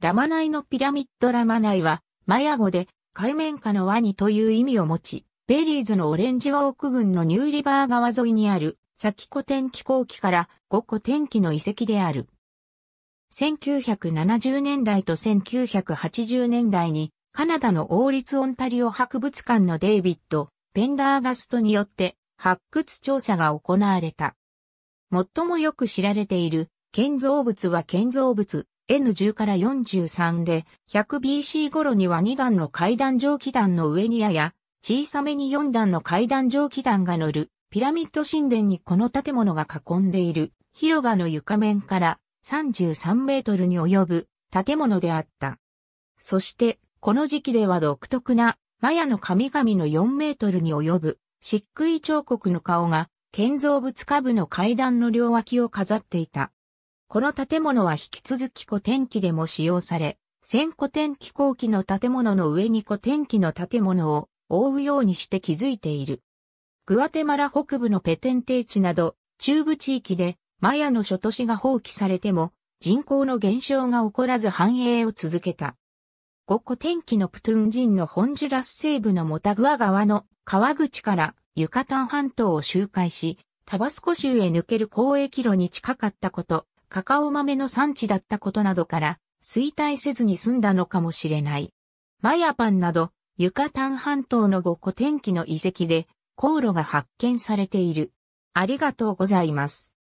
ラマナイのピラミッドラマナイは、マヤ語で、海面下のワニという意味を持ち、ベリーズのオレンジウォーク群のニューリバー川沿いにある、先古典気候期から5古天気の遺跡である。1970年代と1980年代に、カナダの王立オンタリオ博物館のデイビッド・ペンダーガストによって発掘調査が行われた。最もよく知られている建造物は建造物 N10 から43で 100BC 頃には2段の階段蒸気段の上にやや小さめに4段の階段蒸気段が乗るピラミッド神殿にこの建物が囲んでいる広場の床面から33メートルに及ぶ建物であった。そしてこの時期では独特なマヤの神々の4メートルに及ぶ漆喰彫刻の顔が建造物下部の階段の両脇を飾っていた。この建物は引き続き古典機でも使用され、千古典機後期の建物の上に古典機の建物を覆うようにして築いている。グアテマラ北部のペテン低地など、中部地域で、マヤの諸都市が放棄されても、人口の減少が起こらず繁栄を続けた。五古典機のプトゥン人のホンジュラス西部のモタグア川の川口からユカタン半島を周回し、タバスコ州へ抜ける交易路に近かったこと、カカオ豆の産地だったことなどから、衰退せずに済んだのかもしれない。マヤパンなど、ユカタン半島の五古天気の遺跡で、航路が発見されている。ありがとうございます。